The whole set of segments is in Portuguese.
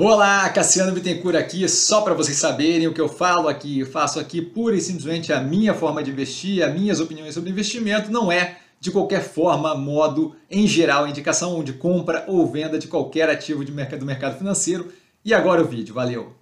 Olá, Cassiano Bittencourt aqui, só para vocês saberem o que eu falo aqui, eu faço aqui pura e simplesmente a minha forma de investir, as minhas opiniões sobre investimento, não é de qualquer forma, modo, em geral, indicação de compra ou venda de qualquer ativo de mercado, do mercado financeiro. E agora o vídeo, valeu!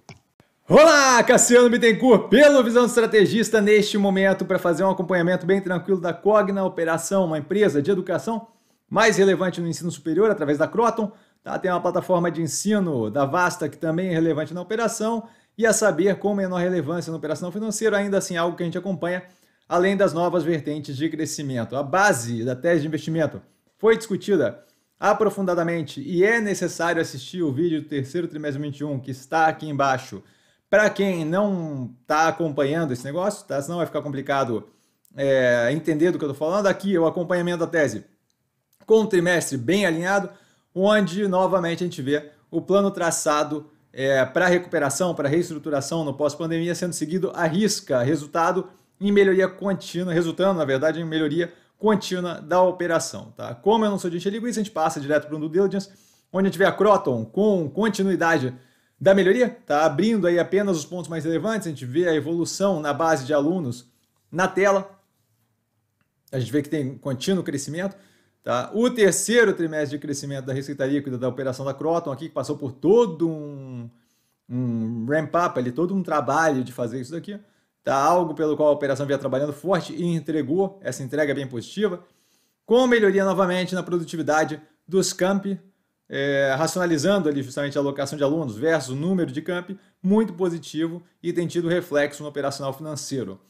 Olá, Cassiano Bittencourt, pelo Visão Estrategista, neste momento para fazer um acompanhamento bem tranquilo da Cogna Operação, uma empresa de educação mais relevante no ensino superior através da Croton, Tá? Tem uma plataforma de ensino da Vasta que também é relevante na operação e a saber com menor relevância na operação financeira, ainda assim é algo que a gente acompanha, além das novas vertentes de crescimento. A base da tese de investimento foi discutida aprofundadamente e é necessário assistir o vídeo do terceiro trimestre 21 que está aqui embaixo. Para quem não está acompanhando esse negócio, tá? senão vai ficar complicado é, entender do que eu estou falando, aqui o acompanhamento da tese com o trimestre bem alinhado, onde novamente a gente vê o plano traçado é, para recuperação, para reestruturação no pós-pandemia sendo seguido à risca, resultado em melhoria contínua, resultando, na verdade, em melhoria contínua da operação. Tá? Como eu não sou de encher isso, a gente passa direto para o due diligence, onde a gente vê a Croton com continuidade da melhoria, tá? abrindo aí apenas os pontos mais relevantes, a gente vê a evolução na base de alunos na tela, a gente vê que tem contínuo crescimento, Tá? O terceiro trimestre de crescimento da receita líquida da operação da Croton aqui, que passou por todo um, um ramp-up todo um trabalho de fazer isso daqui, tá? algo pelo qual a operação vinha trabalhando forte e entregou, essa entrega é bem positiva, com melhoria novamente na produtividade dos camp é, racionalizando ali justamente a alocação de alunos versus o número de camp muito positivo e tem tido reflexo no operacional financeiro.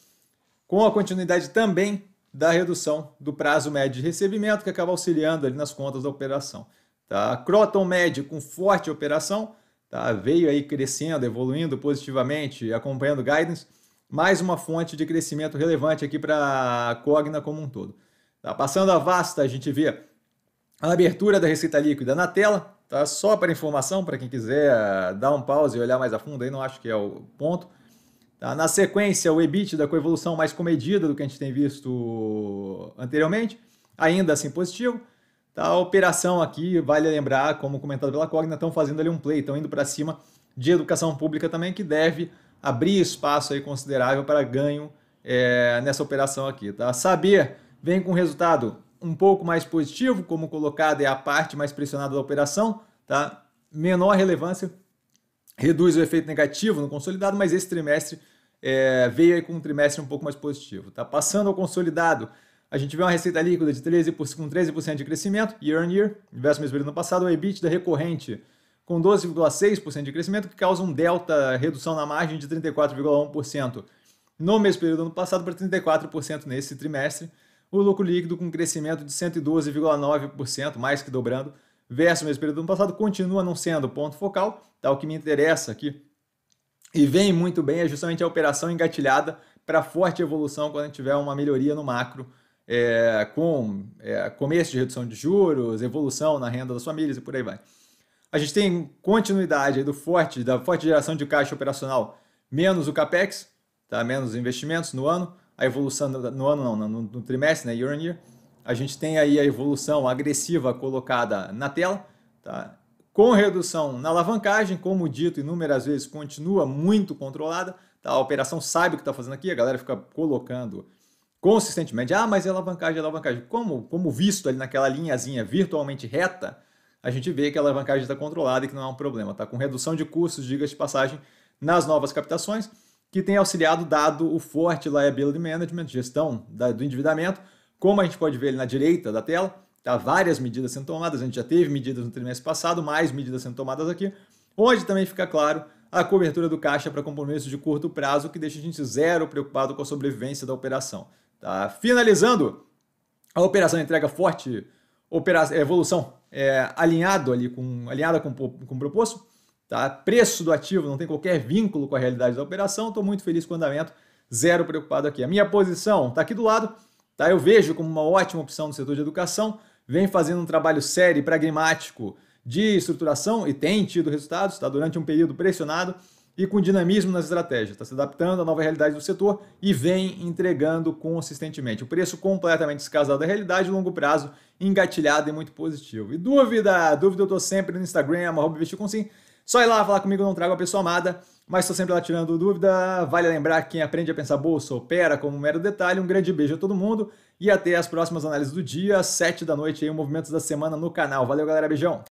Com a continuidade também da redução do prazo médio de recebimento, que acaba auxiliando ali nas contas da operação. Tá? Croton médio com forte operação, tá? veio aí crescendo, evoluindo positivamente, acompanhando guidance, mais uma fonte de crescimento relevante aqui para a Cogna como um todo. Tá? Passando a vasta, a gente vê a abertura da receita líquida na tela, tá? só para informação, para quem quiser dar um pause e olhar mais a fundo, aí não acho que é o ponto. Tá? Na sequência, o EBITDA com evolução mais comedida do que a gente tem visto anteriormente, ainda assim positivo. Tá? A operação aqui, vale lembrar, como comentado pela Cogna, estão fazendo ali um play, estão indo para cima de educação pública também, que deve abrir espaço aí considerável para ganho é, nessa operação aqui. Tá? Saber vem com resultado um pouco mais positivo, como colocado é a parte mais pressionada da operação, tá? menor relevância reduz o efeito negativo no consolidado, mas esse trimestre é, veio com um trimestre um pouco mais positivo. Tá? Passando ao consolidado, a gente vê uma receita líquida de 13 com 13% de crescimento year on year, versus mesmo período ano passado, o EBITDA recorrente com 12,6% de crescimento, que causa um delta redução na margem de 34,1% no mesmo período do ano passado para 34% nesse trimestre. O lucro líquido com crescimento de 112,9%, mais que dobrando, versus o mesmo período do ano passado continua não sendo ponto focal, tá? o que me interessa aqui e vem muito bem é justamente a operação engatilhada para forte evolução quando a gente tiver uma melhoria no macro é, com é, começo de redução de juros, evolução na renda das famílias e por aí vai. A gente tem continuidade do forte, da forte geração de caixa operacional, menos o CAPEX, tá? menos investimentos no ano, a evolução no, ano não, no, no trimestre, né? year on year, a gente tem aí a evolução agressiva colocada na tela, tá? com redução na alavancagem, como dito inúmeras vezes, continua muito controlada. Tá? A operação sabe o que está fazendo aqui, a galera fica colocando consistentemente, ah, mas é alavancagem, é alavancagem. Como, como visto ali naquela linhazinha virtualmente reta, a gente vê que a alavancagem está controlada e que não é um problema. Tá? Com redução de custos, diga de passagem, nas novas captações, que tem auxiliado dado o forte liability management, gestão do endividamento, como a gente pode ver ali na direita da tela, tá várias medidas sendo tomadas, a gente já teve medidas no trimestre passado, mais medidas sendo tomadas aqui, onde também fica claro a cobertura do caixa para compromissos de curto prazo, que deixa a gente zero preocupado com a sobrevivência da operação. Tá? Finalizando, a operação entrega forte operação, é, evolução é, alinhado ali com, alinhada com, com o proposto. Tá? Preço do ativo não tem qualquer vínculo com a realidade da operação. Estou muito feliz com o andamento, zero preocupado aqui. A minha posição está aqui do lado. Tá? Eu vejo como uma ótima opção no setor de educação, vem fazendo um trabalho sério e pragmático de estruturação e tem tido resultados, está durante um período pressionado e com dinamismo nas estratégias, está se adaptando à nova realidade do setor e vem entregando consistentemente. O preço completamente descasado da realidade, longo prazo, engatilhado e muito positivo. E dúvida, dúvida eu estou sempre no Instagram, arroba com sim. Só ir lá falar comigo, não trago a pessoa amada. Mas estou sempre lá tirando dúvida. Vale lembrar que quem aprende a pensar bolsa opera como um mero detalhe. Um grande beijo a todo mundo e até as próximas análises do dia, 7 da noite, aí, o Movimentos da Semana no canal. Valeu, galera. Beijão.